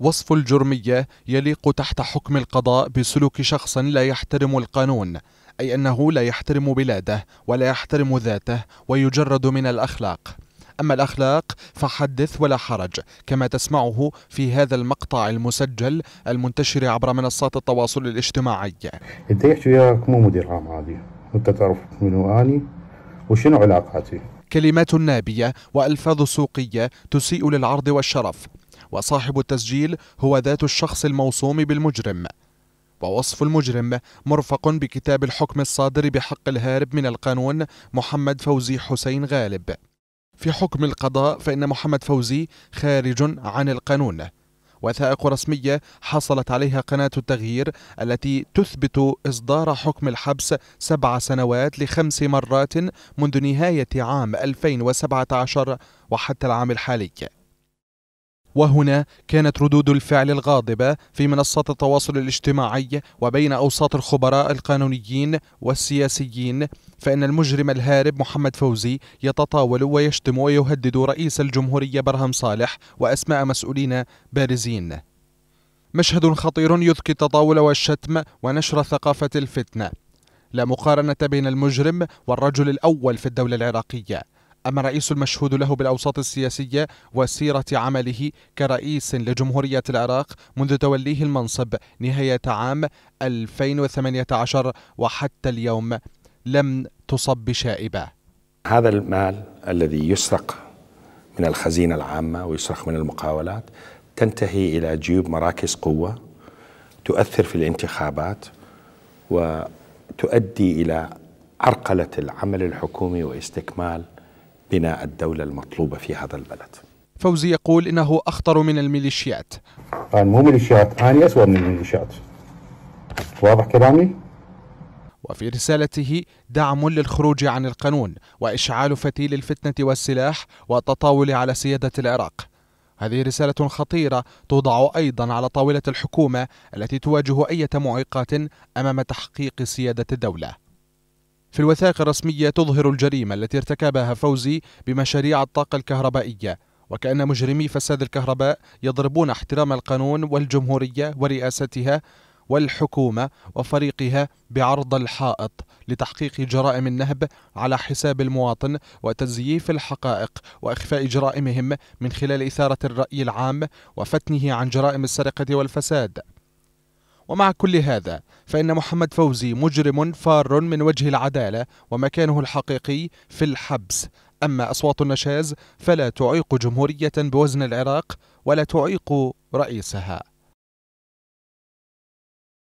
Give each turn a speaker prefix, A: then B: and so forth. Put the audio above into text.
A: وصف الجرمية يليق تحت حكم القضاء بسلوك شخص لا يحترم القانون أي أنه لا يحترم بلاده ولا يحترم ذاته ويجرد من الأخلاق أما الأخلاق فحدث ولا حرج كما تسمعه في هذا المقطع المسجل المنتشر عبر منصات التواصل الاجتماعي
B: أنت يحكي وياك مو مدير عام عادي أنت تعرف منو أني وشنو علاقاتي
A: كلمات نابية وألفاظ سوقية تسيء للعرض والشرف وصاحب التسجيل هو ذات الشخص الموصوم بالمجرم ووصف المجرم مرفق بكتاب الحكم الصادر بحق الهارب من القانون محمد فوزي حسين غالب في حكم القضاء فإن محمد فوزي خارج عن القانون وثائق رسمية حصلت عليها قناة التغيير التي تثبت إصدار حكم الحبس سبع سنوات لخمس مرات منذ نهاية عام 2017 وحتى العام الحالي وهنا كانت ردود الفعل الغاضبة في منصات التواصل الاجتماعي وبين أوساط الخبراء القانونيين والسياسيين فإن المجرم الهارب محمد فوزي يتطاول ويشتم ويهدد رئيس الجمهورية برهم صالح وأسماء مسؤولين بارزين مشهد خطير يذكي التطاول والشتم ونشر ثقافة الفتنة لا مقارنة بين المجرم والرجل الأول في الدولة العراقية أما الرئيس المشهود له بالأوساط السياسية وسيرة عمله كرئيس لجمهورية العراق منذ توليه المنصب نهاية عام 2018 وحتى اليوم لم تصب بشائبة
B: هذا المال الذي يسرق من الخزينة العامة ويسرق من المقاولات تنتهي إلى جيوب مراكز قوة تؤثر في الانتخابات وتؤدي إلى عرقلة العمل الحكومي واستكمال بناء الدولة المطلوبة في هذا البلد
A: فوزي يقول إنه أخطر من الميليشيات
B: أنا آه، مو ميليشيات أنا أسوأ من الميليشيات واضح كلامي؟
A: وفي رسالته دعم للخروج عن القانون وإشعال فتيل الفتنة والسلاح والتطاول على سيادة العراق هذه رسالة خطيرة توضع أيضا على طاولة الحكومة التي تواجه أي معيقات أمام تحقيق سيادة الدولة في الوثائق الرسمية تظهر الجريمة التي ارتكبها فوزي بمشاريع الطاقة الكهربائية وكأن مجرمي فساد الكهرباء يضربون احترام القانون والجمهورية ورئاستها والحكومة وفريقها بعرض الحائط لتحقيق جرائم النهب على حساب المواطن وتزييف الحقائق وإخفاء جرائمهم من خلال إثارة الرأي العام وفتنه عن جرائم السرقة والفساد ومع كل هذا فإن محمد فوزي مجرم فار من وجه العدالة ومكانه الحقيقي في الحبس أما أصوات النشاز فلا تعيق جمهورية بوزن العراق ولا تعيق رئيسها